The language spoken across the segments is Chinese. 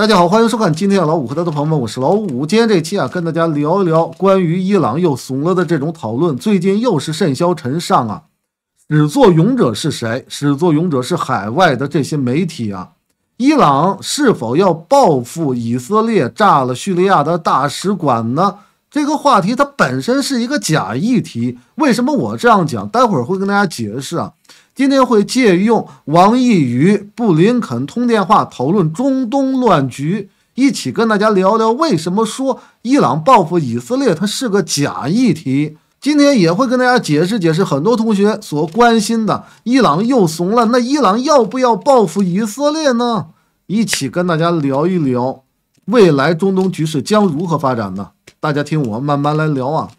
大家好，欢迎收看今天的老五和他的朋友们，我是老五。今天这期啊，跟大家聊一聊关于伊朗又怂了的这种讨论。最近又是甚嚣尘上啊，始作俑者是谁？始作俑者是海外的这些媒体啊。伊朗是否要报复以色列炸了叙利亚的大使馆呢？这个话题它本身是一个假议题。为什么我这样讲？待会儿会跟大家解释啊。今天会借用王毅与布林肯通电话讨论中东乱局，一起跟大家聊聊为什么说伊朗报复以色列它是个假议题。今天也会跟大家解释解释，很多同学所关心的伊朗又怂了，那伊朗要不要报复以色列呢？一起跟大家聊一聊，未来中东局势将如何发展呢？大家听我慢慢来聊啊。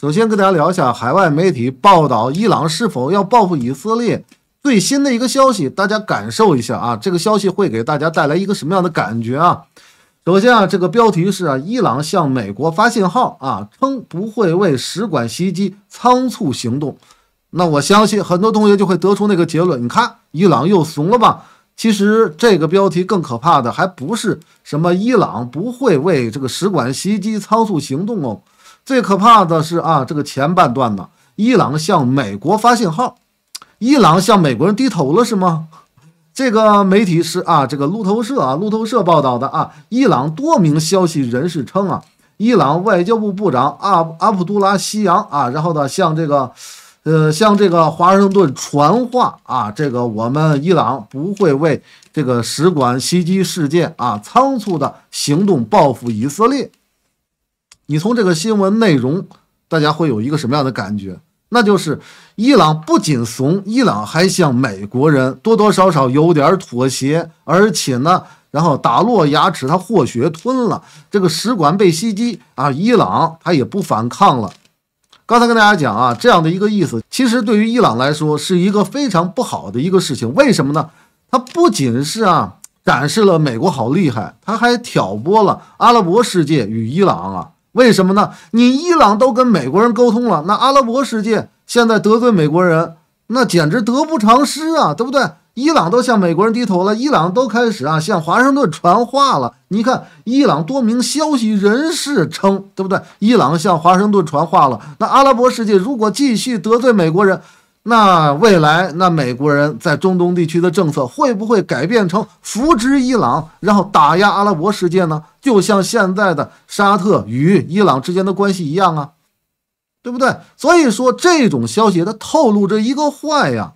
首先跟大家聊一下海外媒体报道伊朗是否要报复以色列最新的一个消息，大家感受一下啊，这个消息会给大家带来一个什么样的感觉啊？首先啊，这个标题是啊，伊朗向美国发信号啊，称不会为使馆袭击仓促行动。那我相信很多同学就会得出那个结论，你看伊朗又怂了吧？其实这个标题更可怕的还不是什么伊朗不会为这个使馆袭击仓促行动哦。最可怕的是啊，这个前半段呢，伊朗向美国发信号，伊朗向美国人低头了是吗？这个媒体是啊，这个路透社啊，路透社报道的啊，伊朗多名消息人士称啊，伊朗外交部部长阿阿卜杜拉·西扬啊，然后呢，向这个，呃，向这个华盛顿传话啊，这个我们伊朗不会为这个使馆袭击事件啊，仓促的行动报复以色列。你从这个新闻内容，大家会有一个什么样的感觉？那就是伊朗不仅怂，伊朗还向美国人多多少少有点妥协，而且呢，然后打落牙齿他豁血吞了，这个使馆被袭击啊，伊朗他也不反抗了。刚才跟大家讲啊，这样的一个意思，其实对于伊朗来说是一个非常不好的一个事情。为什么呢？他不仅是啊展示了美国好厉害，他还挑拨了阿拉伯世界与伊朗啊。为什么呢？你伊朗都跟美国人沟通了，那阿拉伯世界现在得罪美国人，那简直得不偿失啊，对不对？伊朗都向美国人低头了，伊朗都开始啊向华盛顿传话了。你看，伊朗多名消息人士称，对不对？伊朗向华盛顿传话了。那阿拉伯世界如果继续得罪美国人，那未来那美国人在中东地区的政策会不会改变成扶植伊朗，然后打压阿拉伯世界呢？就像现在的沙特与伊朗之间的关系一样啊，对不对？所以说这种消息它透露着一个坏呀，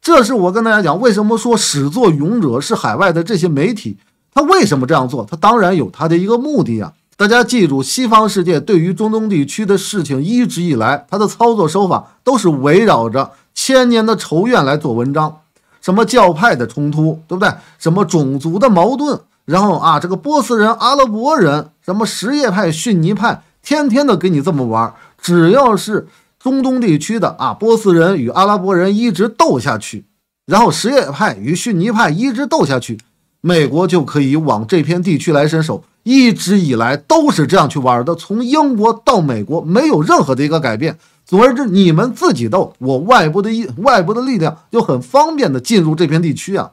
这是我跟大家讲，为什么说始作俑者是海外的这些媒体，他为什么这样做？他当然有他的一个目的啊。大家记住，西方世界对于中东地区的事情一直以来，他的操作手法都是围绕着千年的仇怨来做文章，什么教派的冲突，对不对？什么种族的矛盾？然后啊，这个波斯人、阿拉伯人，什么什叶派、逊尼派，天天的给你这么玩。只要是中东地区的啊，波斯人与阿拉伯人一直斗下去，然后什叶派与逊尼派一直斗下去，美国就可以往这片地区来伸手。一直以来都是这样去玩的，从英国到美国没有任何的一个改变。总而之，你们自己斗，我外部的一外部的力量就很方便的进入这片地区啊。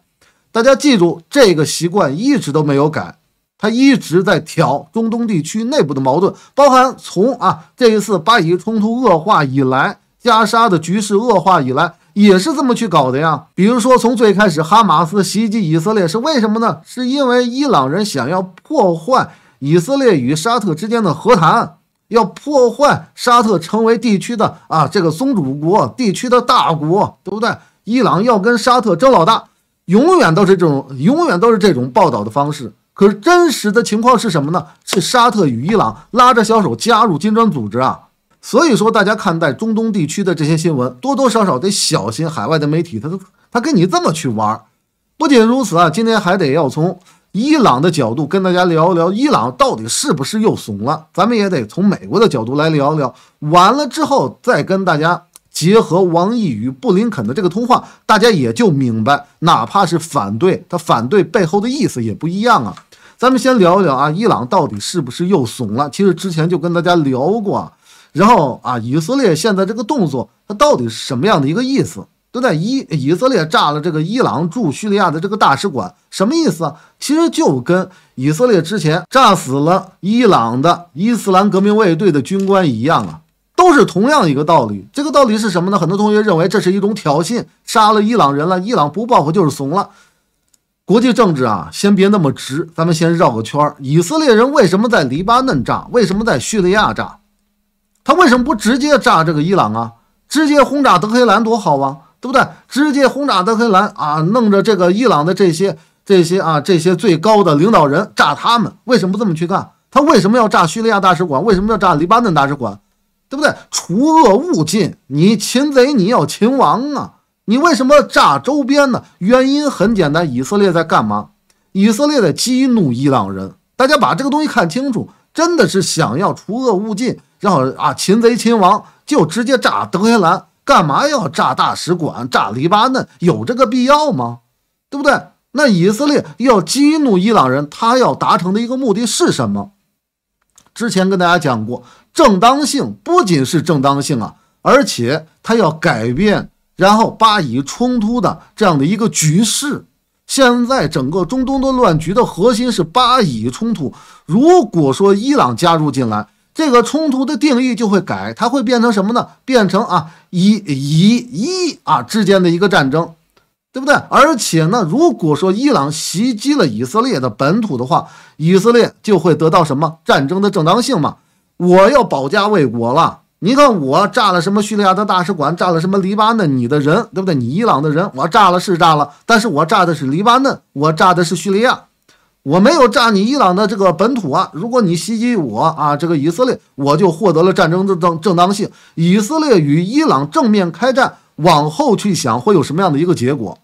大家记住，这个习惯一直都没有改，他一直在挑中东地区内部的矛盾，包含从啊这一次巴以冲突恶化以来，加沙的局势恶化以来，也是这么去搞的呀。比如说，从最开始哈马斯袭击以色列是为什么呢？是因为伊朗人想要破坏以色列与沙特之间的和谈，要破坏沙特成为地区的啊这个宗主国，地区的大国，对不对？伊朗要跟沙特争老大。永远都是这种，永远都是这种报道的方式。可是真实的情况是什么呢？是沙特与伊朗拉着小手加入金砖组织啊！所以说，大家看待中东地区的这些新闻，多多少少得小心海外的媒体，他都他跟你这么去玩不仅如此啊，今天还得要从伊朗的角度跟大家聊一聊，伊朗到底是不是又怂了？咱们也得从美国的角度来聊一聊。完了之后再跟大家。结合王毅与布林肯的这个通话，大家也就明白，哪怕是反对，他反对背后的意思也不一样啊。咱们先聊一聊啊，伊朗到底是不是又怂了？其实之前就跟大家聊过。然后啊，以色列现在这个动作，它到底是什么样的一个意思？都在伊以色列炸了这个伊朗驻叙利亚的这个大使馆，什么意思啊？其实就跟以色列之前炸死了伊朗的伊斯兰革命卫队的军官一样啊。都是同样一个道理，这个道理是什么呢？很多同学认为这是一种挑衅，杀了伊朗人了，伊朗不报复就是怂了。国际政治啊，先别那么直，咱们先绕个圈儿。以色列人为什么在黎巴嫩炸？为什么在叙利亚炸？他为什么不直接炸这个伊朗啊？直接轰炸德黑兰多好啊，对不对？直接轰炸德黑兰啊，弄着这个伊朗的这些这些啊这些最高的领导人炸他们，为什么这么去干？他为什么要炸叙利亚大使馆？为什么要炸黎巴嫩大使馆？对不对？除恶务尽，你擒贼你要擒王啊！你为什么炸周边呢？原因很简单，以色列在干嘛？以色列在激怒伊朗人。大家把这个东西看清楚，真的是想要除恶务尽，然后啊擒贼擒王，就直接炸德黑兰。干嘛要炸大使馆？炸黎巴嫩有这个必要吗？对不对？那以色列要激怒伊朗人，他要达成的一个目的是什么？之前跟大家讲过，正当性不仅是正当性啊，而且它要改变，然后巴以冲突的这样的一个局势。现在整个中东的乱局的核心是巴以冲突。如果说伊朗加入进来，这个冲突的定义就会改，它会变成什么呢？变成啊以以伊啊之间的一个战争。对不对？而且呢，如果说伊朗袭击了以色列的本土的话，以色列就会得到什么战争的正当性嘛？我要保家卫国了。你看，我炸了什么叙利亚的大使馆，炸了什么黎巴嫩你的人，对不对？你伊朗的人，我炸了是炸了，但是我炸的是黎巴嫩，我炸的是叙利亚，我没有炸你伊朗的这个本土啊。如果你袭击我啊，这个以色列，我就获得了战争的正正当性。以色列与伊朗正面开战。往后去想会有什么样的一个结果？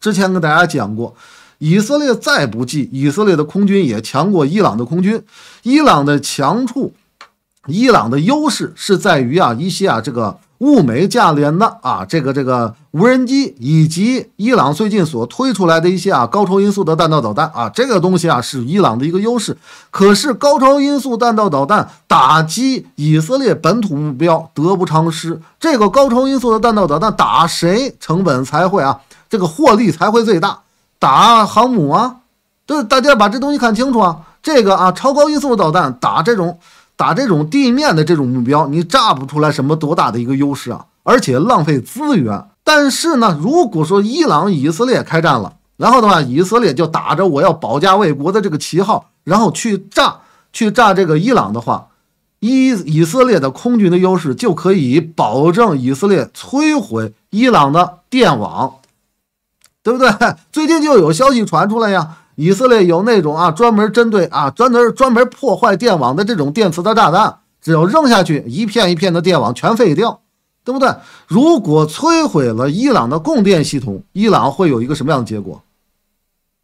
之前跟大家讲过，以色列再不济，以色列的空军也强过伊朗的空军。伊朗的强处，伊朗的优势是在于啊一些啊这个。物美价廉的啊，这个这个无人机以及伊朗最近所推出来的一些啊高超音速的弹道导弹啊，这个东西啊是伊朗的一个优势。可是高超音速弹道导弹打击以色列本土目标得不偿失。这个高超音速的弹道导弹打谁成本才会啊，这个获利才会最大？打航母啊？对，大家把这东西看清楚啊，这个啊超高音速导弹打这种。打这种地面的这种目标，你炸不出来什么多大的一个优势啊，而且浪费资源。但是呢，如果说伊朗以色列开战了，然后的话，以色列就打着我要保家卫国的这个旗号，然后去炸去炸这个伊朗的话，伊以色列的空军的优势就可以保证以色列摧毁伊朗的电网，对不对？最近就有消息传出来呀。以色列有那种啊，专门针对啊，专门专门破坏电网的这种电磁的炸弹，只要扔下去，一片一片的电网全废掉，对不对？如果摧毁了伊朗的供电系统，伊朗会有一个什么样的结果？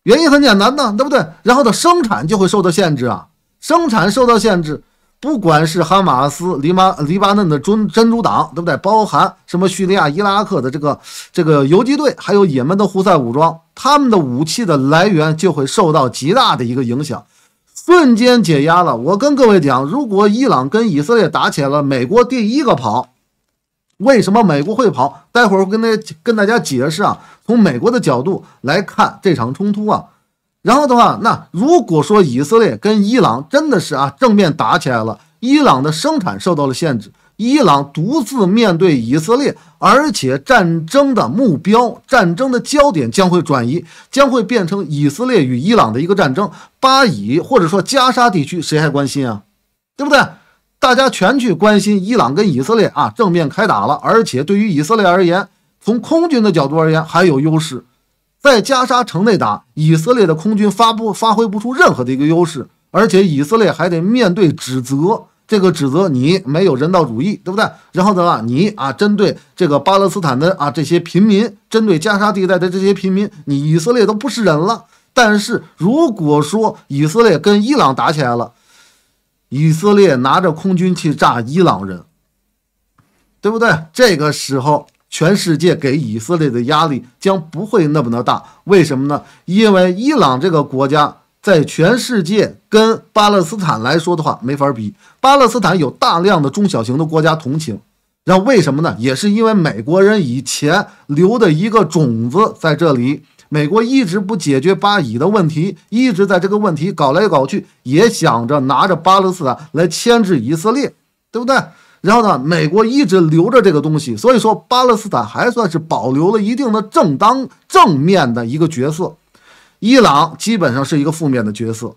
原因很简单呢，对不对？然后的生产就会受到限制啊，生产受到限制。不管是哈马斯、黎巴黎巴嫩的真真主党，对不对？包含什么叙利亚、伊拉克的这个这个游击队，还有也门的胡塞武装，他们的武器的来源就会受到极大的一个影响。瞬间解压了，我跟各位讲，如果伊朗跟以色列打起来了，美国第一个跑。为什么美国会跑？待会儿跟那跟大家解释啊。从美国的角度来看这场冲突啊。然后的话，那如果说以色列跟伊朗真的是啊正面打起来了，伊朗的生产受到了限制，伊朗独自面对以色列，而且战争的目标、战争的焦点将会转移，将会变成以色列与伊朗的一个战争。巴以或者说加沙地区谁还关心啊？对不对？大家全去关心伊朗跟以色列啊正面开打了，而且对于以色列而言，从空军的角度而言还有优势。在加沙城内打，以色列的空军发不发挥不出任何的一个优势，而且以色列还得面对指责，这个指责你没有人道主义，对不对？然后的话，你啊针对这个巴勒斯坦的啊这些平民，针对加沙地带的这些平民，你以色列都不是人了。但是如果说以色列跟伊朗打起来了，以色列拿着空军去炸伊朗人，对不对？这个时候。全世界给以色列的压力将不会那么的大，为什么呢？因为伊朗这个国家在全世界跟巴勒斯坦来说的话没法比，巴勒斯坦有大量的中小型的国家同情。然后为什么呢？也是因为美国人以前留的一个种子在这里，美国一直不解决巴以的问题，一直在这个问题搞来搞去，也想着拿着巴勒斯坦来牵制以色列，对不对？然后呢，美国一直留着这个东西，所以说巴勒斯坦还算是保留了一定的正当正面的一个角色，伊朗基本上是一个负面的角色，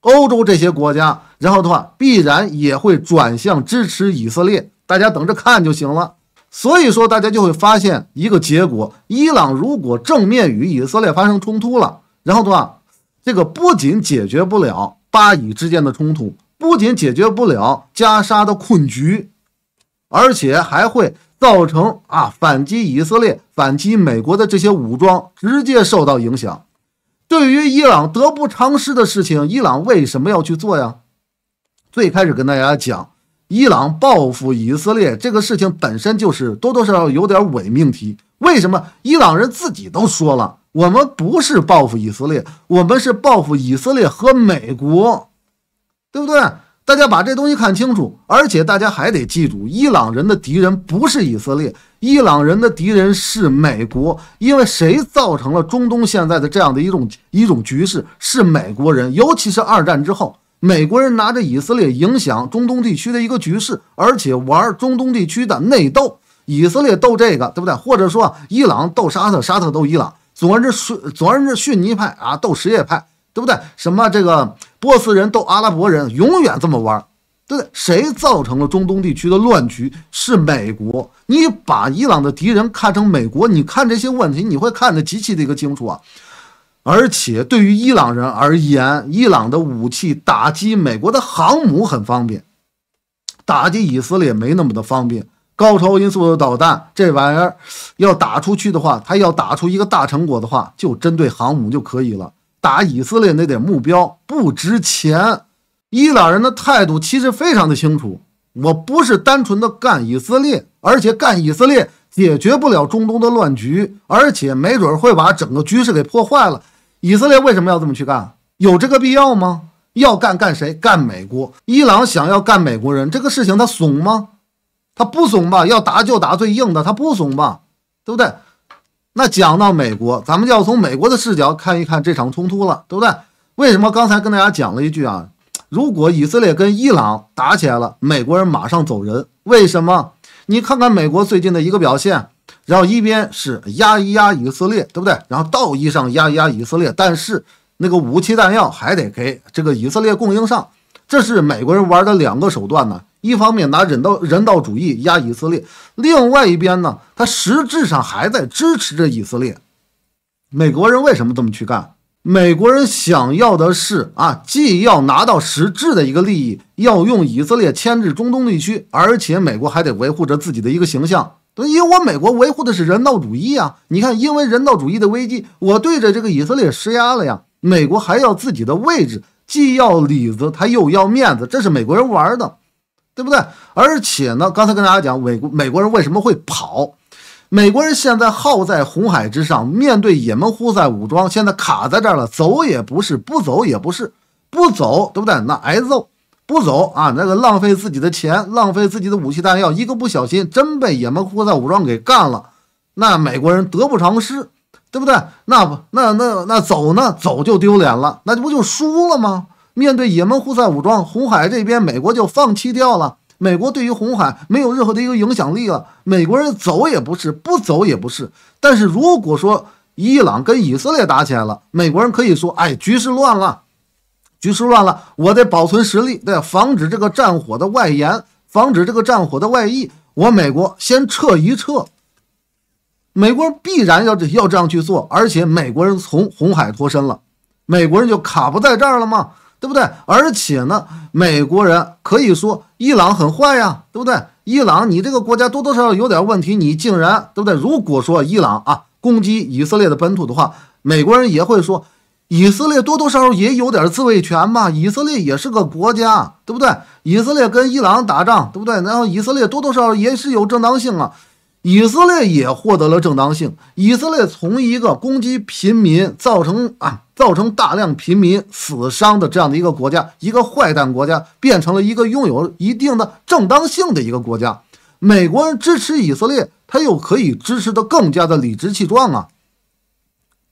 欧洲这些国家，然后的话必然也会转向支持以色列，大家等着看就行了。所以说大家就会发现一个结果：伊朗如果正面与以色列发生冲突了，然后的话，这个不仅解决不了巴以之间的冲突。不仅解决不了加沙的困局，而且还会造成啊反击以色列、反击美国的这些武装直接受到影响。对于伊朗得不偿失的事情，伊朗为什么要去做呀？最开始跟大家讲，伊朗报复以色列这个事情本身就是多多少少有点伪命题。为什么伊朗人自己都说了，我们不是报复以色列，我们是报复以色列和美国。对不对？大家把这东西看清楚，而且大家还得记住，伊朗人的敌人不是以色列，伊朗人的敌人是美国。因为谁造成了中东现在的这样的一种一种局势？是美国人，尤其是二战之后，美国人拿着以色列影响中东地区的一个局势，而且玩中东地区的内斗，以色列斗这个，对不对？或者说伊朗斗沙特，沙特斗伊朗，总而言之，总而之，逊尼派啊斗什叶派，对不对？什么这个？波斯人斗阿拉伯人永远这么玩，对不对？谁造成了中东地区的乱局？是美国。你把伊朗的敌人看成美国，你看这些问题，你会看得极其的一个清楚啊。而且对于伊朗人而言，伊朗的武器打击美国的航母很方便，打击以色列没那么的方便。高超音速的导弹这玩意儿要打出去的话，它要打出一个大成果的话，就针对航母就可以了。打以色列那点目标不值钱，伊朗人的态度其实非常的清楚，我不是单纯的干以色列，而且干以色列解决不了中东的乱局，而且没准会把整个局势给破坏了。以色列为什么要这么去干？有这个必要吗？要干干谁？干美国？伊朗想要干美国人这个事情，他怂吗？他不怂吧？要打就打最硬的，他不怂吧？对不对？那讲到美国，咱们就要从美国的视角看一看这场冲突了，对不对？为什么刚才跟大家讲了一句啊？如果以色列跟伊朗打起来了，美国人马上走人。为什么？你看看美国最近的一个表现，然后一边是压一压以色列，对不对？然后道义上压一压以色列，但是那个武器弹药还得给这个以色列供应上，这是美国人玩的两个手段呢。一方面拿人道人道主义压以色列，另外一边呢，他实质上还在支持着以色列。美国人为什么这么去干？美国人想要的是啊，既要拿到实质的一个利益，要用以色列牵制中东地区，而且美国还得维护着自己的一个形象。等，因为我美国维护的是人道主义啊。你看，因为人道主义的危机，我对着这个以色列施压了呀。美国还要自己的位置，既要里子，他又要面子，这是美国人玩的。对不对？而且呢，刚才跟大家讲，美国美国人为什么会跑？美国人现在耗在红海之上，面对也门胡塞武装，现在卡在这儿了，走也不是，不走也不是，不走，对不对？那挨揍，不走啊，那个浪费自己的钱，浪费自己的武器弹药，一个不小心真被也门胡塞武装给干了，那美国人得不偿失，对不对？那不，那那那走呢？走就丢脸了，那不就输了吗？面对也门胡塞武装，红海这边美国就放弃掉了。美国对于红海没有任何的一个影响力了。美国人走也不是，不走也不是。但是如果说伊朗跟以色列打起来了，美国人可以说：“哎，局势乱了，局势乱了，我得保存实力，得防止这个战火的外延，防止这个战火的外溢。我美国先撤一撤。”美国人必然要这要这样去做，而且美国人从红海脱身了，美国人就卡不在这儿了吗？对不对？而且呢，美国人可以说伊朗很坏呀，对不对？伊朗，你这个国家多多少少有点问题，你竟然对不对？如果说伊朗啊攻击以色列的本土的话，美国人也会说，以色列多多少少也有点自卫权吧？以色列也是个国家，对不对？以色列跟伊朗打仗，对不对？然后以色列多多少少也是有正当性啊，以色列也获得了正当性。以色列从一个攻击平民，造成啊。造成大量平民死伤的这样的一个国家，一个坏蛋国家，变成了一个拥有一定的正当性的一个国家。美国人支持以色列，他又可以支持得更加的理直气壮啊，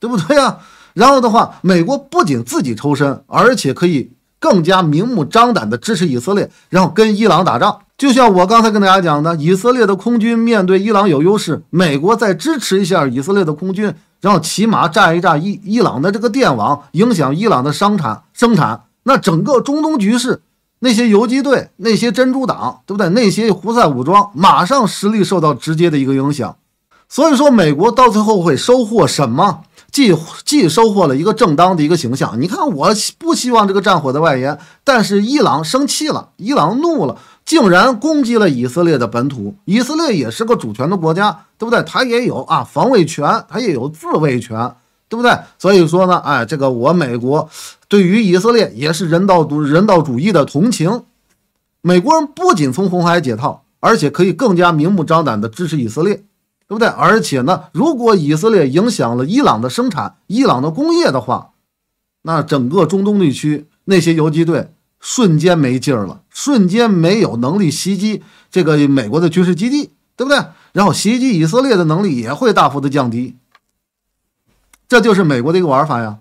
对不对呀？然后的话，美国不仅自己抽身，而且可以更加明目张胆的支持以色列，然后跟伊朗打仗。就像我刚才跟大家讲的，以色列的空军面对伊朗有优势，美国再支持一下以色列的空军。然后骑马炸一炸伊伊朗的这个电网，影响伊朗的生产生产，那整个中东局势，那些游击队，那些珍珠党，对不对？那些胡塞武装马上实力受到直接的一个影响。所以说，美国到最后会收获什么？既既收获了一个正当的一个形象。你看，我不希望这个战火的外延，但是伊朗生气了，伊朗怒了。竟然攻击了以色列的本土，以色列也是个主权的国家，对不对？它也有啊防卫权，它也有自卫权，对不对？所以说呢，哎，这个我美国对于以色列也是人道主人道主义的同情。美国人不仅从红海解套，而且可以更加明目张胆的支持以色列，对不对？而且呢，如果以色列影响了伊朗的生产、伊朗的工业的话，那整个中东地区那些游击队。瞬间没劲儿了，瞬间没有能力袭击这个美国的军事基地，对不对？然后袭击以色列的能力也会大幅的降低，这就是美国的一个玩法呀，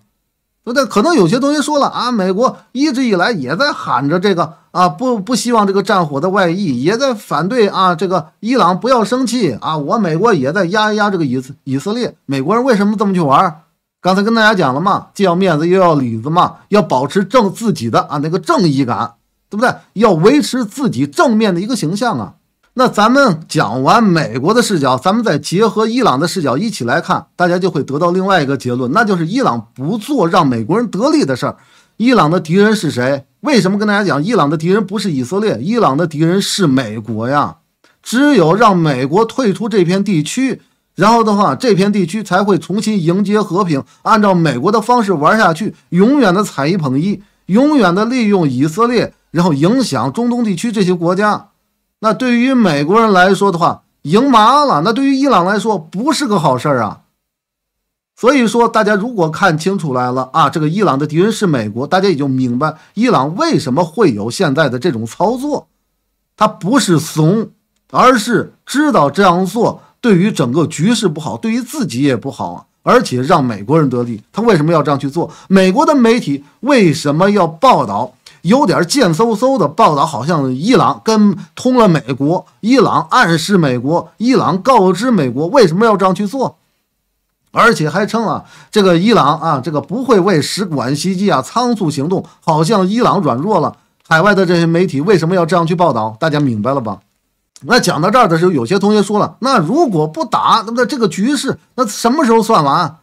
对不对？可能有些同学说了啊，美国一直以来也在喊着这个啊，不不希望这个战火的外溢，也在反对啊，这个伊朗不要生气啊，我美国也在压一压这个以以色列。美国人为什么这么去玩？刚才跟大家讲了嘛，既要面子又要里子嘛，要保持正自己的啊那个正义感，对不对？要维持自己正面的一个形象啊。那咱们讲完美国的视角，咱们再结合伊朗的视角一起来看，大家就会得到另外一个结论，那就是伊朗不做让美国人得利的事儿。伊朗的敌人是谁？为什么跟大家讲，伊朗的敌人不是以色列，伊朗的敌人是美国呀？只有让美国退出这片地区。然后的话，这片地区才会重新迎接和平。按照美国的方式玩下去，永远的踩一捧一，永远的利用以色列，然后影响中东地区这些国家。那对于美国人来说的话，赢麻了。那对于伊朗来说，不是个好事儿啊。所以说，大家如果看清楚来了啊，这个伊朗的敌人是美国，大家也就明白伊朗为什么会有现在的这种操作。他不是怂，而是知道这样做。对于整个局势不好，对于自己也不好啊，而且让美国人得利，他为什么要这样去做？美国的媒体为什么要报道有点贱嗖嗖的报道？好像伊朗跟通了美国，伊朗暗示美国，伊朗告知美国，为什么要这样去做？而且还称啊，这个伊朗啊，这个不会为使馆袭击啊仓促行动，好像伊朗软弱了。海外的这些媒体为什么要这样去报道？大家明白了吧？那讲到这儿的时候，有些同学说了：“那如果不打，那么这个局势，那什么时候算完？”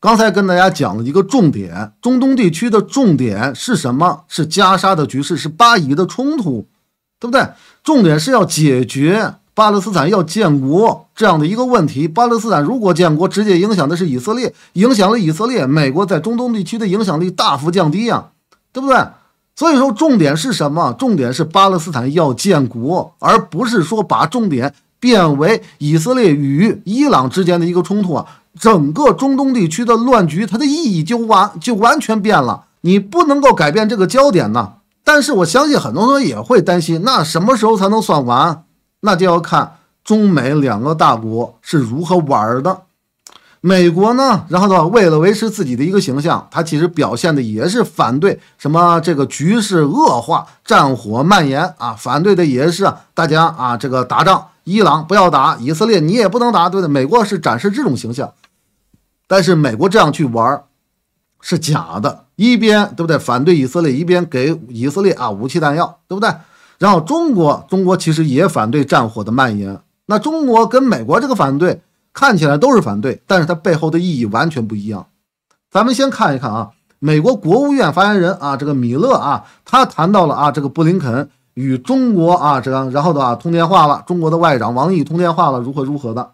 刚才跟大家讲了一个重点，中东地区的重点是什么？是加沙的局势，是巴以的冲突，对不对？重点是要解决巴勒斯坦要建国这样的一个问题。巴勒斯坦如果建国，直接影响的是以色列，影响了以色列，美国在中东地区的影响力大幅降低呀，对不对？所以说，重点是什么？重点是巴勒斯坦要建国，而不是说把重点变为以色列与伊朗之间的一个冲突啊！整个中东地区的乱局，它的意义就完就完全变了。你不能够改变这个焦点呢。但是我相信很多人也会担心，那什么时候才能算完？那就要看中美两个大国是如何玩的。美国呢，然后呢，为了维持自己的一个形象，他其实表现的也是反对什么这个局势恶化、战火蔓延啊，反对的也是大家啊这个打仗，伊朗不要打，以色列你也不能打，对的。美国是展示这种形象，但是美国这样去玩是假的，一边对不对反对以色列，一边给以色列啊武器弹药，对不对？然后中国，中国其实也反对战火的蔓延，那中国跟美国这个反对。看起来都是反对，但是它背后的意义完全不一样。咱们先看一看啊，美国国务院发言人啊，这个米勒啊，他谈到了啊，这个布林肯与中国啊，这样然后的话通电话了，中国的外长王毅通电话了，如何如何的。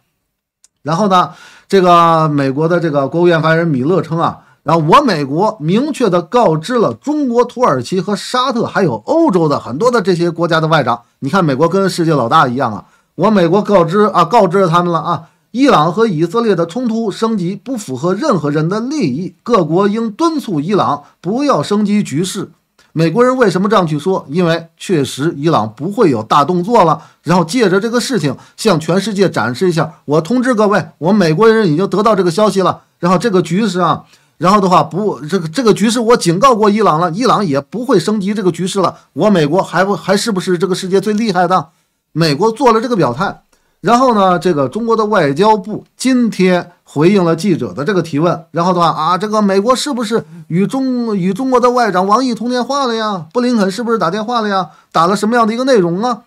然后呢，这个美国的这个国务院发言人米勒称啊，然后我美国明确的告知了中国、土耳其和沙特，还有欧洲的很多的这些国家的外长，你看美国跟世界老大一样啊，我美国告知啊，告知了他们了啊。伊朗和以色列的冲突升级不符合任何人的利益，各国应敦促伊朗不要升级局势。美国人为什么这样去说？因为确实伊朗不会有大动作了，然后借着这个事情向全世界展示一下。我通知各位，我美国人已经得到这个消息了。然后这个局势啊，然后的话不，这个这个局势我警告过伊朗了，伊朗也不会升级这个局势了。我美国还不还是不是这个世界最厉害的？美国做了这个表态。然后呢？这个中国的外交部今天回应了记者的这个提问。然后的话啊，这个美国是不是与中与中国的外长王毅通电话了呀？布林肯是不是打电话了呀？打了什么样的一个内容啊？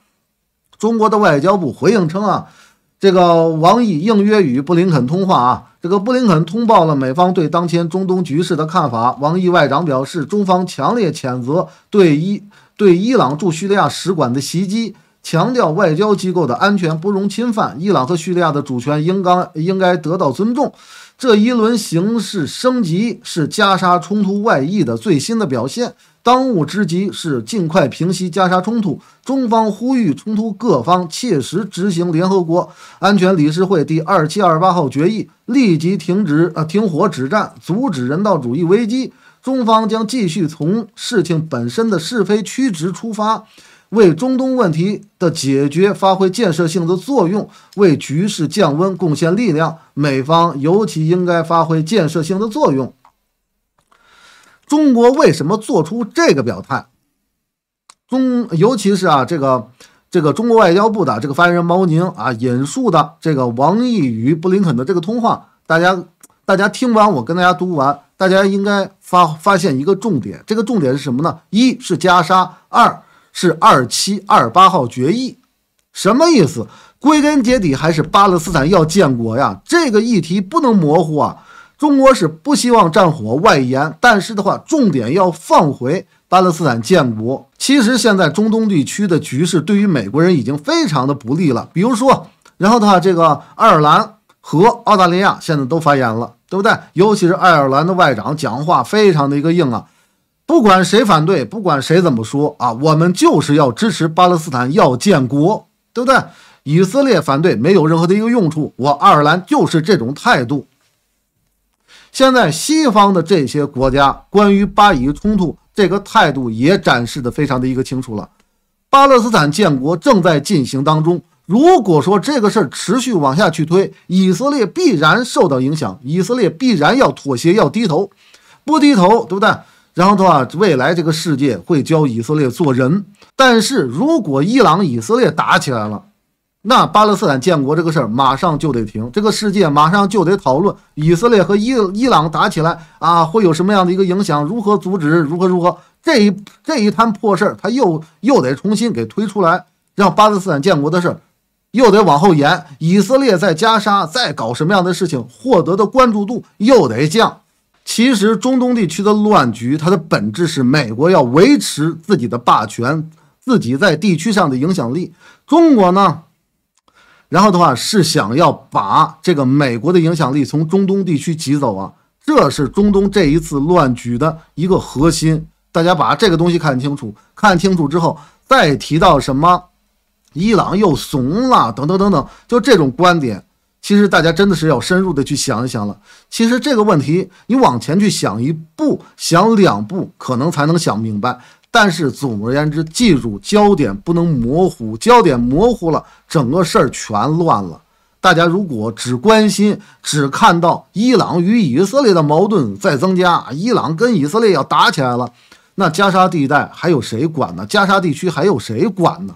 中国的外交部回应称啊，这个王毅应约与布林肯通话啊。这个布林肯通报了美方对当前中东局势的看法。王毅外长表示，中方强烈谴责对伊对伊朗驻叙利亚使馆的袭击。强调外交机构的安全不容侵犯，伊朗和叙利亚的主权应当应该得到尊重。这一轮形势升级是加沙冲突外溢的最新的表现。当务之急是尽快平息加沙冲突。中方呼吁冲突各方切实执行联合国安全理事会第二七二八号决议，立即停止呃停火止战，阻止人道主义危机。中方将继续从事情本身的是非曲直出发。为中东问题的解决发挥建设性的作用，为局势降温贡献力量，美方尤其应该发挥建设性的作用。中国为什么做出这个表态？中尤其是啊，这个这个中国外交部的这个发言人毛宁啊，引述的这个王毅与布林肯的这个通话，大家大家听完我跟大家读完，大家应该发发现一个重点，这个重点是什么呢？一是加沙，二。是二七二八号决议，什么意思？归根结底还是巴勒斯坦要建国呀，这个议题不能模糊啊。中国是不希望战火外延，但是的话，重点要放回巴勒斯坦建国。其实现在中东地区的局势对于美国人已经非常的不利了，比如说，然后的话，这个爱尔兰和澳大利亚现在都发言了，对不对？尤其是爱尔兰的外长讲话非常的一个硬啊。不管谁反对，不管谁怎么说啊，我们就是要支持巴勒斯坦要建国，对不对？以色列反对没有任何的一个用处。我爱尔兰就是这种态度。现在西方的这些国家关于巴以冲突这个态度也展示的非常的一个清楚了。巴勒斯坦建国正在进行当中，如果说这个事儿持续往下去推，以色列必然受到影响，以色列必然要妥协要低头，不低头，对不对？然后的话，未来这个世界会教以色列做人。但是如果伊朗以色列打起来了，那巴勒斯坦建国这个事儿马上就得停。这个世界马上就得讨论以色列和伊伊朗打起来啊，会有什么样的一个影响？如何阻止？如何如何？这一这一摊破事儿，他又又得重新给推出来，让巴勒斯坦建国的事儿又得往后延。以色列在加沙再搞什么样的事情，获得的关注度又得降。其实，中东地区的乱局，它的本质是美国要维持自己的霸权，自己在地区上的影响力。中国呢，然后的话是想要把这个美国的影响力从中东地区挤走啊，这是中东这一次乱局的一个核心。大家把这个东西看清楚，看清楚之后再提到什么，伊朗又怂了，等等等等，就这种观点。其实大家真的是要深入的去想一想了。其实这个问题，你往前去想一步、想两步，可能才能想明白。但是总而言之，记住焦点不能模糊，焦点模糊了，整个事儿全乱了。大家如果只关心、只看到伊朗与以色列的矛盾在增加，伊朗跟以色列要打起来了，那加沙地带还有谁管呢？加沙地区还有谁管呢？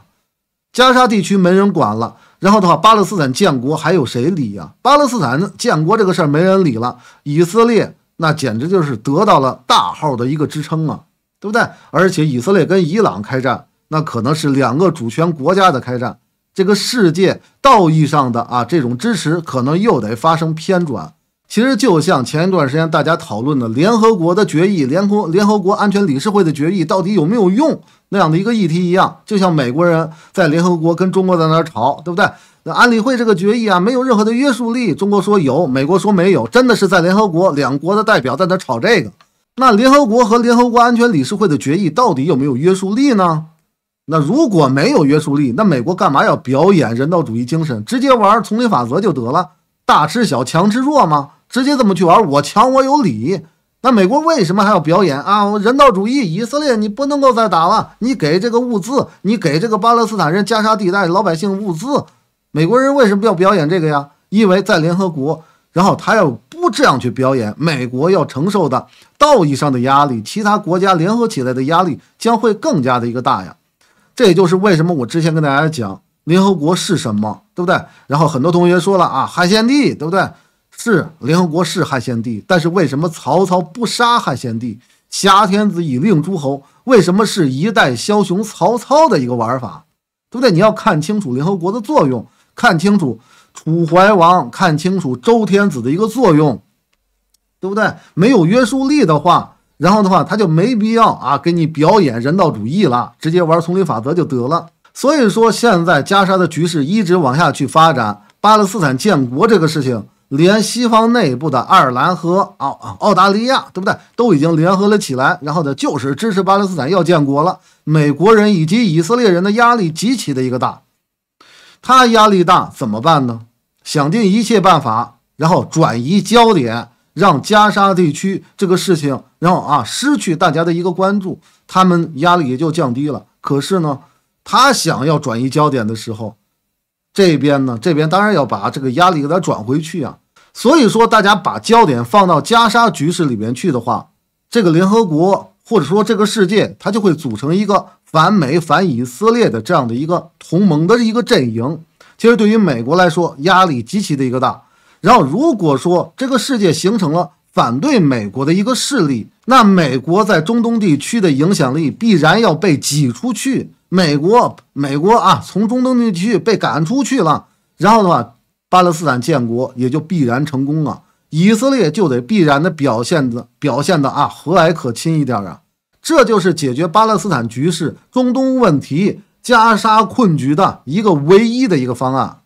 加沙地区没人管了。然后的话，巴勒斯坦建国还有谁理啊？巴勒斯坦建国这个事儿没人理了。以色列那简直就是得到了大号的一个支撑啊，对不对？而且以色列跟伊朗开战，那可能是两个主权国家的开战，这个世界道义上的啊这种支持可能又得发生偏转。其实就像前一段时间大家讨论的联合国的决议，联空联合国安全理事会的决议到底有没有用？那样的一个议题一样，就像美国人在联合国跟中国在那儿吵，对不对？那安理会这个决议啊，没有任何的约束力。中国说有，美国说没有，真的是在联合国两国的代表在那儿吵这个。那联合国和联合国安全理事会的决议到底有没有约束力呢？那如果没有约束力，那美国干嘛要表演人道主义精神，直接玩丛林法则就得了？大吃小，强吃弱吗？直接这么去玩，我强我有理。那美国为什么还要表演啊？人道主义，以色列你不能够再打了，你给这个物资，你给这个巴勒斯坦人加沙地带老百姓物资。美国人为什么要表演这个呀？因为在联合国，然后他要不这样去表演，美国要承受的道义上的压力，其他国家联合起来的压力将会更加的一个大呀。这也就是为什么我之前跟大家讲联合国是什么，对不对？然后很多同学说了啊，海献帝，对不对？是联合国是汉献帝，但是为什么曹操不杀汉献帝？挟天子以令诸侯，为什么是一代枭雄曹操的一个玩法？对不对？你要看清楚联合国的作用，看清楚楚怀王，看清楚周天子的一个作用，对不对？没有约束力的话，然后的话他就没必要啊给你表演人道主义了，直接玩丛林法则就得了。所以说，现在加沙的局势一直往下去发展，巴勒斯坦建国这个事情。连西方内部的爱尔兰和澳澳大利亚，对不对？都已经联合了起来，然后呢，就是支持巴勒斯坦要建国了。美国人以及以色列人的压力极其的一个大，他压力大怎么办呢？想尽一切办法，然后转移焦点，让加沙地区这个事情，然后啊失去大家的一个关注，他们压力也就降低了。可是呢，他想要转移焦点的时候，这边呢，这边当然要把这个压力给他转回去啊。所以说，大家把焦点放到加沙局势里面去的话，这个联合国或者说这个世界，它就会组成一个反美、反以色列的这样的一个同盟的一个阵营。其实，对于美国来说，压力极其的一个大。然后，如果说这个世界形成了反对美国的一个势力，那美国在中东地区的影响力必然要被挤出去。美国，美国啊，从中东地区被赶出去了。然后的话，巴勒斯坦建国也就必然成功啊！以色列就得必然的表现的，表现的啊，和蔼可亲一点啊！这就是解决巴勒斯坦局势、中东问题、加沙困局的一个唯一的一个方案。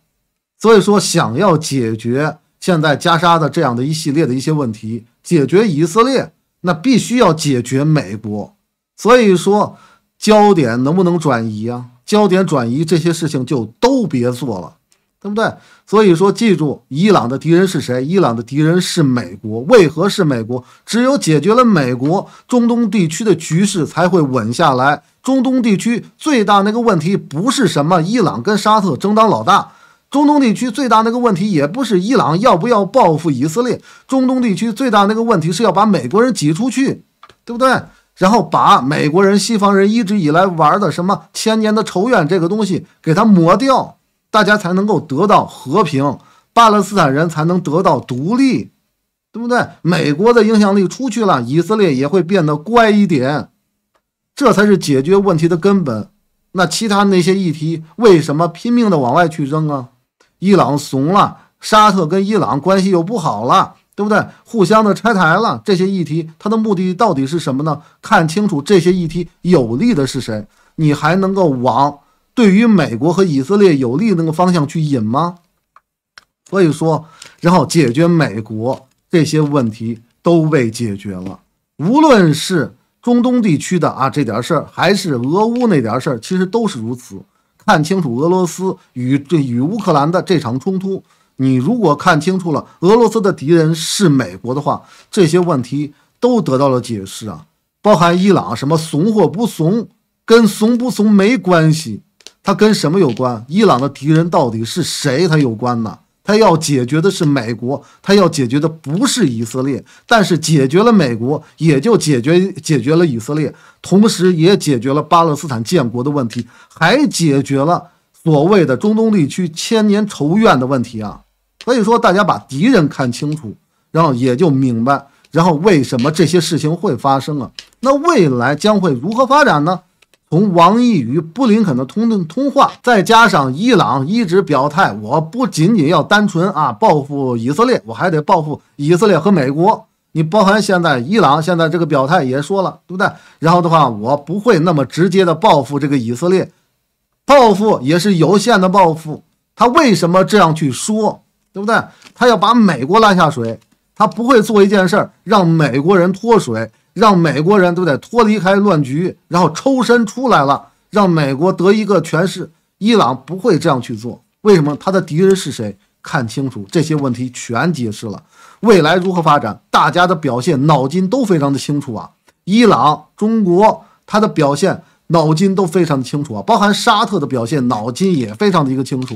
所以说，想要解决现在加沙的这样的一系列的一些问题，解决以色列，那必须要解决美国。所以说，焦点能不能转移啊？焦点转移，这些事情就都别做了。对不对？所以说，记住，伊朗的敌人是谁？伊朗的敌人是美国。为何是美国？只有解决了美国，中东地区的局势才会稳下来。中东地区最大那个问题不是什么伊朗跟沙特争当老大，中东地区最大那个问题也不是伊朗要不要报复以色列。中东地区最大那个问题是要把美国人挤出去，对不对？然后把美国人、西方人一直以来玩的什么千年的仇怨这个东西给它抹掉。大家才能够得到和平，巴勒斯坦人才能得到独立，对不对？美国的影响力出去了，以色列也会变得乖一点，这才是解决问题的根本。那其他那些议题，为什么拼命的往外去扔啊？伊朗怂了，沙特跟伊朗关系又不好了，对不对？互相的拆台了，这些议题，它的目的到底是什么呢？看清楚这些议题有利的是谁，你还能够往。对于美国和以色列有利那个方向去引吗？所以说，然后解决美国这些问题都被解决了。无论是中东地区的啊这点事儿，还是俄乌那点事儿，其实都是如此。看清楚俄罗斯与这与乌克兰的这场冲突，你如果看清楚了俄罗斯的敌人是美国的话，这些问题都得到了解释啊。包含伊朗什么怂或不怂，跟怂不怂没关系。它跟什么有关？伊朗的敌人到底是谁？它有关呢？它要解决的是美国，它要解决的不是以色列。但是解决了美国，也就解决解决了以色列，同时也解决了巴勒斯坦建国的问题，还解决了所谓的中东地区千年仇怨的问题啊！所以说，大家把敌人看清楚，然后也就明白，然后为什么这些事情会发生了。那未来将会如何发展呢？从王毅与布林肯的通通通话，再加上伊朗一直表态，我不仅仅要单纯啊报复以色列，我还得报复以色列和美国。你包含现在伊朗现在这个表态也说了，对不对？然后的话，我不会那么直接的报复这个以色列，报复也是有限的报复。他为什么这样去说，对不对？他要把美国拉下水，他不会做一件事儿让美国人脱水。让美国人都得脱离开乱局，然后抽身出来了，让美国得一个权势。伊朗不会这样去做，为什么？他的敌人是谁？看清楚这些问题全解释了。未来如何发展？大家的表现脑筋都非常的清楚啊！伊朗、中国，他的表现脑筋都非常的清楚啊！包含沙特的表现脑筋也非常的一个清楚。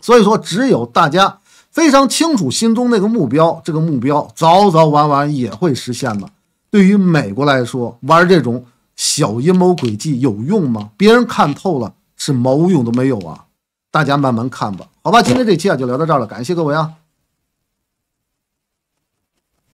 所以说，只有大家非常清楚心中那个目标，这个目标早早晚晚也会实现的。对于美国来说，玩这种小阴谋诡计有用吗？别人看透了，是毛用都没有啊！大家慢慢看吧，好吧，今天这期啊就聊到这儿了，感谢各位啊。